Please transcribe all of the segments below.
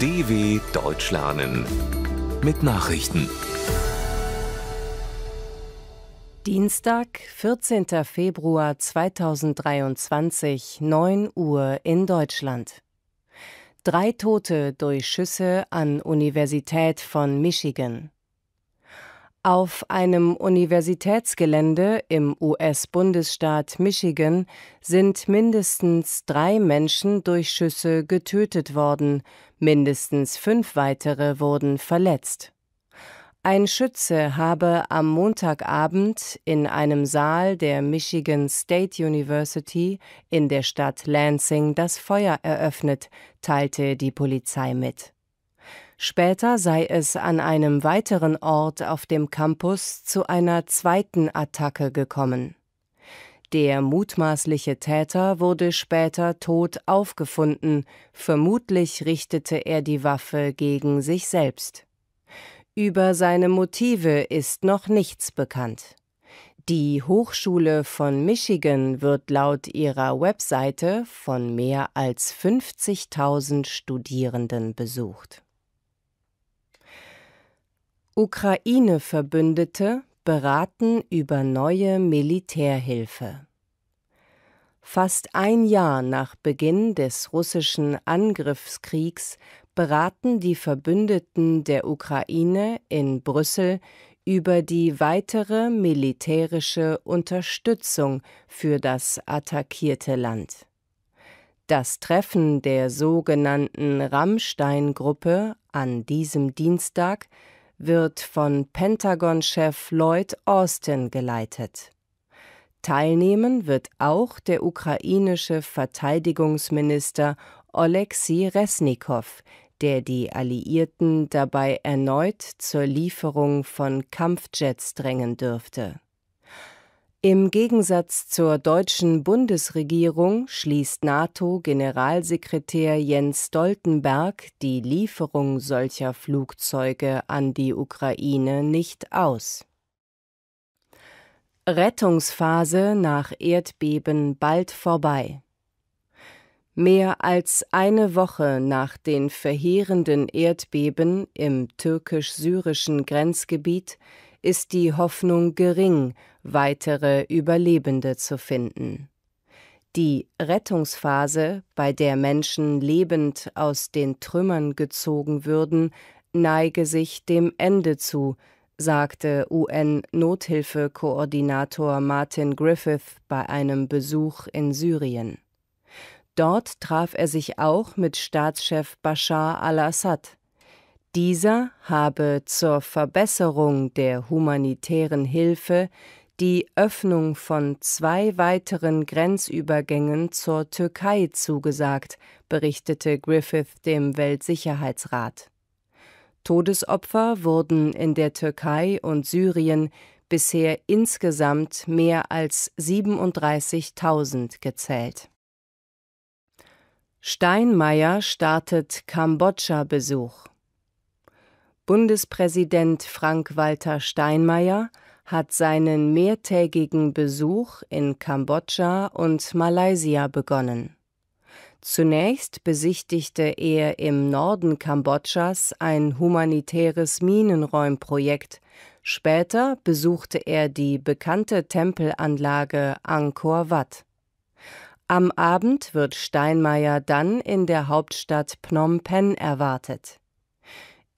DW Deutsch lernen mit Nachrichten. Dienstag, 14. Februar 2023, 9 Uhr in Deutschland. Drei Tote durch Schüsse an Universität von Michigan. Auf einem Universitätsgelände im US-Bundesstaat Michigan sind mindestens drei Menschen durch Schüsse getötet worden, Mindestens fünf weitere wurden verletzt. Ein Schütze habe am Montagabend in einem Saal der Michigan State University in der Stadt Lansing das Feuer eröffnet, teilte die Polizei mit. Später sei es an einem weiteren Ort auf dem Campus zu einer zweiten Attacke gekommen der mutmaßliche Täter wurde später tot aufgefunden, vermutlich richtete er die Waffe gegen sich selbst. Über seine Motive ist noch nichts bekannt. Die Hochschule von Michigan wird laut ihrer Webseite von mehr als 50.000 Studierenden besucht. Ukraine-Verbündete beraten über neue Militärhilfe. Fast ein Jahr nach Beginn des russischen Angriffskriegs beraten die Verbündeten der Ukraine in Brüssel über die weitere militärische Unterstützung für das attackierte Land. Das Treffen der sogenannten Rammstein-Gruppe an diesem Dienstag wird von Pentagon-Chef Lloyd Austin geleitet. Teilnehmen wird auch der ukrainische Verteidigungsminister Oleksiy Resnikow, der die Alliierten dabei erneut zur Lieferung von Kampfjets drängen dürfte. Im Gegensatz zur deutschen Bundesregierung schließt NATO-Generalsekretär Jens Stoltenberg die Lieferung solcher Flugzeuge an die Ukraine nicht aus. Rettungsphase nach Erdbeben bald vorbei. Mehr als eine Woche nach den verheerenden Erdbeben im türkisch-syrischen Grenzgebiet ist die Hoffnung gering, weitere Überlebende zu finden. Die Rettungsphase, bei der Menschen lebend aus den Trümmern gezogen würden, neige sich dem Ende zu, sagte UN-Nothilfekoordinator Martin Griffith bei einem Besuch in Syrien. Dort traf er sich auch mit Staatschef Bashar al-Assad. Dieser habe zur Verbesserung der humanitären Hilfe die Öffnung von zwei weiteren Grenzübergängen zur Türkei zugesagt, berichtete Griffith dem Weltsicherheitsrat. Todesopfer wurden in der Türkei und Syrien bisher insgesamt mehr als 37.000 gezählt. Steinmeier startet Kambodscha-Besuch. Bundespräsident Frank-Walter Steinmeier hat seinen mehrtägigen Besuch in Kambodscha und Malaysia begonnen. Zunächst besichtigte er im Norden Kambodschas ein humanitäres Minenräumprojekt, später besuchte er die bekannte Tempelanlage Angkor Wat. Am Abend wird Steinmeier dann in der Hauptstadt Phnom Penh erwartet.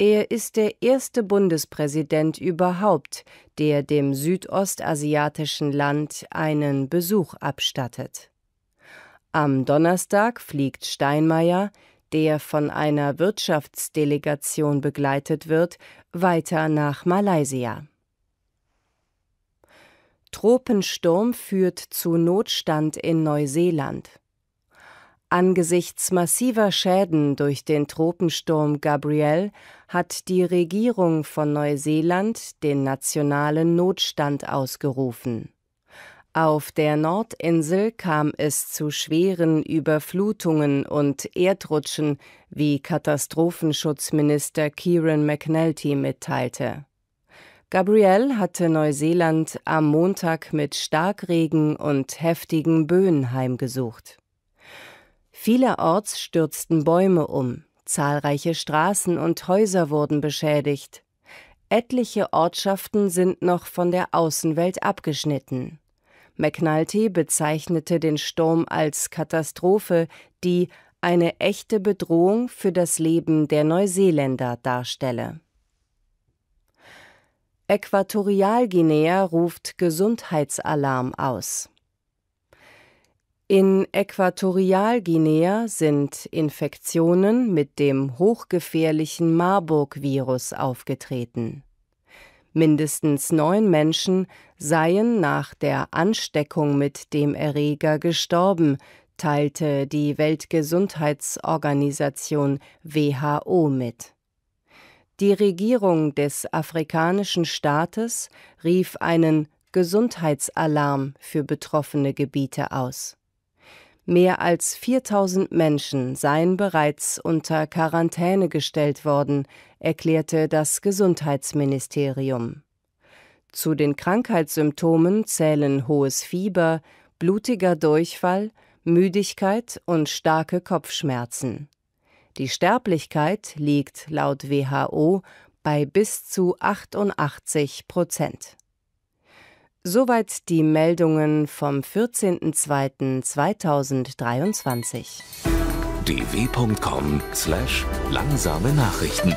Er ist der erste Bundespräsident überhaupt, der dem südostasiatischen Land einen Besuch abstattet. Am Donnerstag fliegt Steinmeier, der von einer Wirtschaftsdelegation begleitet wird, weiter nach Malaysia. Tropensturm führt zu Notstand in Neuseeland. Angesichts massiver Schäden durch den Tropensturm Gabriel hat die Regierung von Neuseeland den nationalen Notstand ausgerufen. Auf der Nordinsel kam es zu schweren Überflutungen und Erdrutschen, wie Katastrophenschutzminister Kieran McNulty mitteilte. Gabriel hatte Neuseeland am Montag mit Starkregen und heftigen Böen heimgesucht. Vielerorts stürzten Bäume um, zahlreiche Straßen und Häuser wurden beschädigt. Etliche Ortschaften sind noch von der Außenwelt abgeschnitten. McNulty bezeichnete den Sturm als Katastrophe, die eine echte Bedrohung für das Leben der Neuseeländer darstelle. Äquatorialguinea ruft Gesundheitsalarm aus. In Äquatorialguinea sind Infektionen mit dem hochgefährlichen Marburg-Virus aufgetreten. Mindestens neun Menschen seien nach der Ansteckung mit dem Erreger gestorben, teilte die Weltgesundheitsorganisation WHO mit. Die Regierung des afrikanischen Staates rief einen Gesundheitsalarm für betroffene Gebiete aus. Mehr als 4000 Menschen seien bereits unter Quarantäne gestellt worden, erklärte das Gesundheitsministerium. Zu den Krankheitssymptomen zählen hohes Fieber, blutiger Durchfall, Müdigkeit und starke Kopfschmerzen. Die Sterblichkeit liegt laut WHO bei bis zu 88 Prozent. Soweit die Meldungen vom 14.02.2023. dw.com/langsame Nachrichten